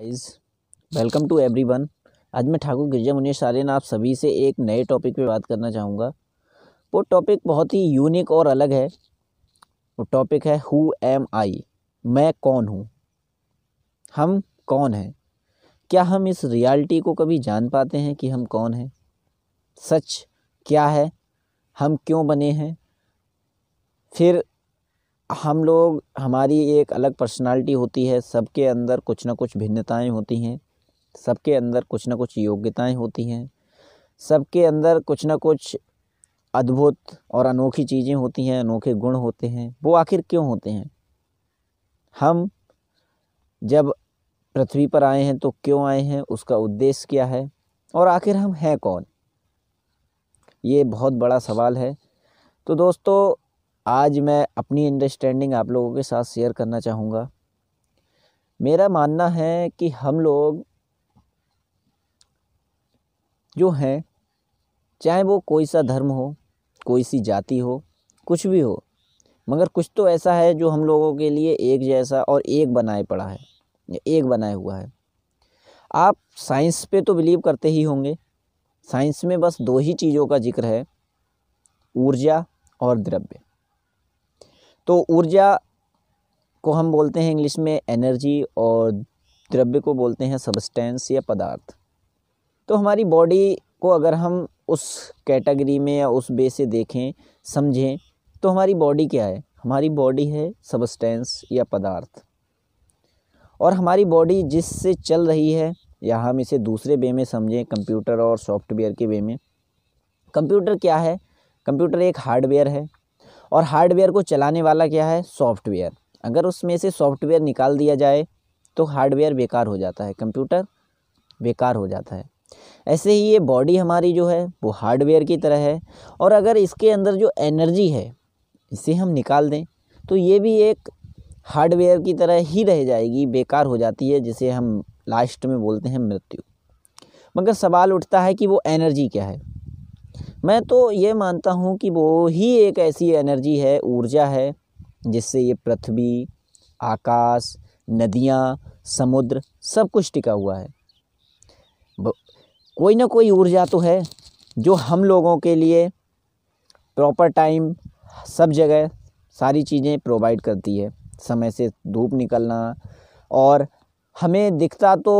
guys welcome to everyone आज मैं ठाकुर गिरजा मुनीर ना आप सभी से एक नए टॉपिक पे बात करना चाहूँगा वो टॉपिक बहुत ही यूनिक और अलग है वो टॉपिक है हु एम आई मैं कौन हूँ हम कौन हैं क्या हम इस रियलिटी को कभी जान पाते हैं कि हम कौन हैं सच क्या है हम क्यों बने हैं फिर हम लोग हमारी एक अलग पर्सनालिटी होती है सबके अंदर कुछ ना कुछ भिन्नताएं होती हैं सबके अंदर कुछ ना कुछ योग्यताएं होती हैं सबके अंदर कुछ ना कुछ अद्भुत और अनोखी चीज़ें होती हैं अनोखे गुण होते हैं वो आखिर क्यों होते हैं हम जब पृथ्वी पर आए हैं तो क्यों आए हैं उसका उद्देश्य क्या है और आखिर हम हैं कौन ये बहुत बड़ा सवाल है तो दोस्तों आज मैं अपनी अंडरस्टैंडिंग आप लोगों के साथ शेयर करना चाहूँगा मेरा मानना है कि हम लोग जो हैं चाहे वो कोई सा धर्म हो कोई सी जाति हो कुछ भी हो मगर कुछ तो ऐसा है जो हम लोगों के लिए एक जैसा और एक बनाए पड़ा है या एक बनाए हुआ है आप साइंस पे तो बिलीव करते ही होंगे साइंस में बस दो ही चीज़ों का जिक्र है ऊर्जा और द्रव्य तो ऊर्जा को हम बोलते हैं इंग्लिश में एनर्जी और द्रव्य को बोलते हैं सबस्टेंस या पदार्थ तो हमारी बॉडी को अगर हम उस कैटेगरी में या उस बे से देखें समझें तो हमारी बॉडी क्या है हमारी बॉडी है सबस्टेंस या पदार्थ और हमारी बॉडी जिससे चल रही है या हम इसे दूसरे बे में समझें कंप्यूटर और सॉफ्टवेयर के बे में कंप्यूटर क्या है कंप्यूटर एक हार्डवेयर है और हार्डवेयर को चलाने वाला क्या है सॉफ्टवेयर अगर उसमें से सॉफ्टवेयर निकाल दिया जाए तो हार्डवेयर बेकार हो जाता है कंप्यूटर बेकार हो जाता है ऐसे ही ये बॉडी हमारी जो है वो हार्डवेयर की तरह है और अगर इसके अंदर जो एनर्जी है इसे हम निकाल दें तो ये भी एक हार्डवेयर की तरह ही रह जाएगी बेकार हो जाती है जिसे हम लास्ट में बोलते हैं मृत्यु मगर सवाल उठता है कि वो एनर्जी क्या है मैं तो ये मानता हूँ कि वो ही एक ऐसी एनर्जी है ऊर्जा है जिससे ये पृथ्वी आकाश नदियाँ समुद्र सब कुछ टिका हुआ है कोई ना कोई ऊर्जा तो है जो हम लोगों के लिए प्रॉपर टाइम सब जगह सारी चीज़ें प्रोवाइड करती है समय से धूप निकलना और हमें दिखता तो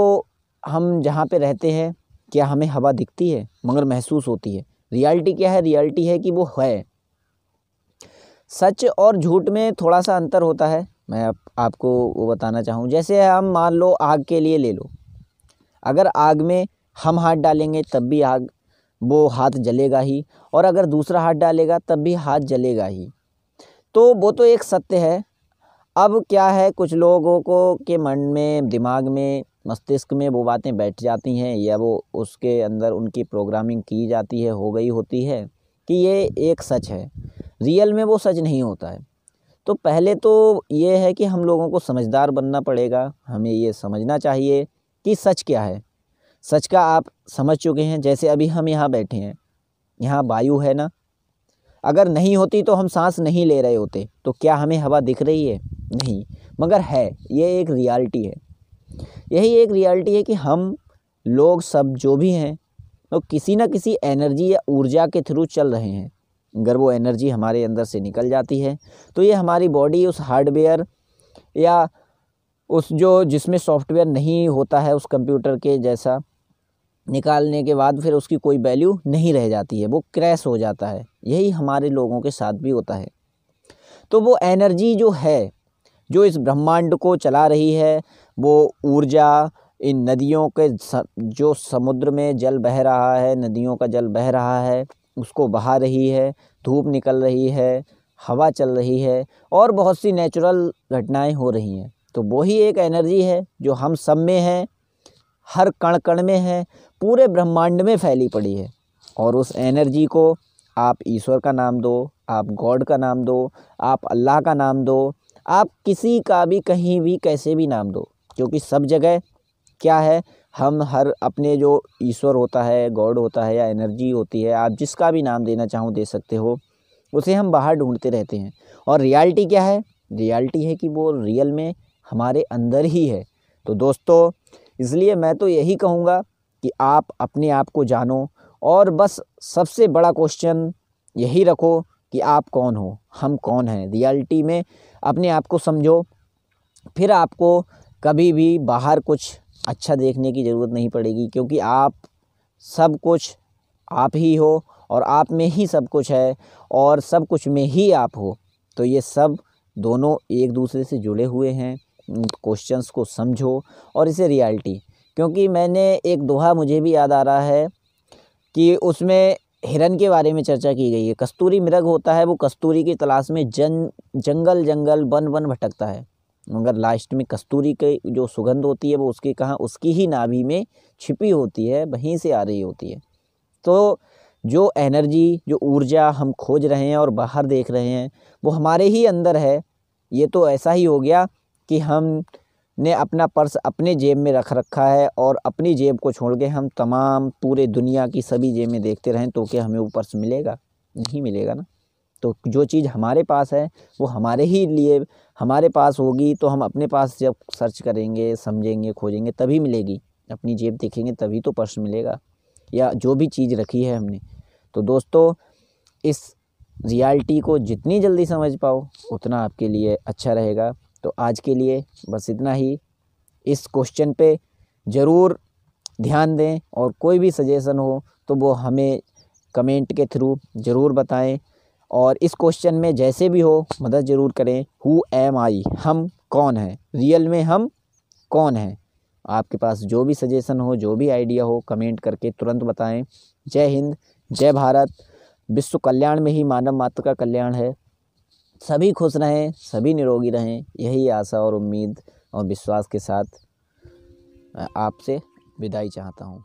हम जहाँ पे रहते हैं क्या हमें हवा दिखती है मगर महसूस होती है रियलिटी क्या है रियलिटी है कि वो है सच और झूठ में थोड़ा सा अंतर होता है मैं आप, आपको वो बताना चाहूँ जैसे हम मान लो आग के लिए ले लो अगर आग में हम हाथ डालेंगे तब भी आग वो हाथ जलेगा ही और अगर दूसरा हाथ डालेगा तब भी हाथ जलेगा ही तो वो तो एक सत्य है अब क्या है कुछ लोगों को के मन में दिमाग में मस्तिष्क में वो बातें बैठ जाती हैं या वो उसके अंदर उनकी प्रोग्रामिंग की जाती है हो गई होती है कि ये एक सच है रियल में वो सच नहीं होता है तो पहले तो ये है कि हम लोगों को समझदार बनना पड़ेगा हमें ये समझना चाहिए कि सच क्या है सच का आप समझ चुके हैं जैसे अभी हम यहाँ बैठे हैं यहाँ वायु है ना अगर नहीं होती तो हम सांस नहीं ले रहे होते तो क्या हमें हवा दिख रही है नहीं मगर है ये एक रियलिटी है यही एक रियलिटी है कि हम लोग सब जो भी हैं वो तो किसी न किसी एनर्जी या ऊर्जा के थ्रू चल रहे हैं अगर वो एनर्जी हमारे अंदर से निकल जाती है तो ये हमारी बॉडी उस हार्डवेयर या उस जो जिसमें सॉफ्टवेयर नहीं होता है उस कंप्यूटर के जैसा निकालने के बाद फिर उसकी कोई वैल्यू नहीं रह जाती है वो क्रैश हो जाता है यही हमारे लोगों के साथ भी होता है तो वो एनर्जी जो है जो इस ब्रह्मांड को चला रही है वो ऊर्जा इन नदियों के जो समुद्र में जल बह रहा है नदियों का जल बह रहा है उसको बहा रही है धूप निकल रही है हवा चल रही है और बहुत सी नेचुरल घटनाएं हो रही हैं तो वही एक एनर्जी है जो हम सब में है हर कण कण में है पूरे ब्रह्मांड में फैली पड़ी है और उस एनर्जी को आप ईश्वर का नाम दो आप गॉड का नाम दो आप अल्लाह का नाम दो आप किसी का भी कहीं भी कैसे भी नाम दो क्योंकि सब जगह क्या है हम हर अपने जो ईश्वर होता है गॉड होता है या एनर्जी होती है आप जिसका भी नाम देना चाहो दे सकते हो उसे हम बाहर ढूंढते रहते हैं और रियलिटी क्या है रियलिटी है कि वो रियल में हमारे अंदर ही है तो दोस्तों इसलिए मैं तो यही कहूँगा कि आप अपने आप को जानो और बस सबसे बड़ा क्वेश्चन यही रखो कि आप कौन हो हम कौन हैं रियलिटी में अपने आप को समझो फिर आपको कभी भी बाहर कुछ अच्छा देखने की ज़रूरत नहीं पड़ेगी क्योंकि आप सब कुछ आप ही हो और आप में ही सब कुछ है और सब कुछ में ही आप हो तो ये सब दोनों एक दूसरे से जुड़े हुए हैं क्वेश्चंस को समझो और इसे रियलिटी क्योंकि मैंने एक दोहा मुझे भी याद आ रहा है कि उसमें हिरन के बारे में चर्चा की गई है कस्तूरी मृग होता है वो कस्तूरी की तलाश में जन जंगल जंगल वन वन भटकता है मगर लास्ट में कस्तूरी की जो सुगंध होती है वो उसके कहाँ उसकी ही नाभि में छिपी होती है वहीं से आ रही होती है तो जो एनर्जी जो ऊर्जा हम खोज रहे हैं और बाहर देख रहे हैं वो हमारे ही अंदर है ये तो ऐसा ही हो गया कि हम ने अपना पर्स अपने जेब में रख रखा है और अपनी जेब को छोड़ के हम तमाम पूरे दुनिया की सभी जेब में देखते रहें तो क्या हमें वो पर्स मिलेगा नहीं मिलेगा ना तो जो चीज़ हमारे पास है वो हमारे ही लिए हमारे पास होगी तो हम अपने पास जब सर्च करेंगे समझेंगे खोजेंगे तभी मिलेगी अपनी जेब देखेंगे तभी तो पर्स मिलेगा या जो भी चीज़ रखी है हमने तो दोस्तों इस रियलिटी को जितनी जल्दी समझ पाओ उतना आपके लिए अच्छा रहेगा तो आज के लिए बस इतना ही इस क्वेश्चन पे ज़रूर ध्यान दें और कोई भी सजेशन हो तो वो हमें कमेंट के थ्रू ज़रूर बताएं और इस क्वेश्चन में जैसे भी हो मदद ज़रूर करें हु एम आई हम कौन हैं रियल में हम कौन हैं आपके पास जो भी सजेशन हो जो भी आइडिया हो कमेंट करके तुरंत बताएं जय हिंद जय भारत विश्व कल्याण में ही मानव मात्र का कल्याण है सभी खुश रहें सभी निरोगी रहें यही आशा और उम्मीद और विश्वास के साथ आपसे विदाई चाहता हूँ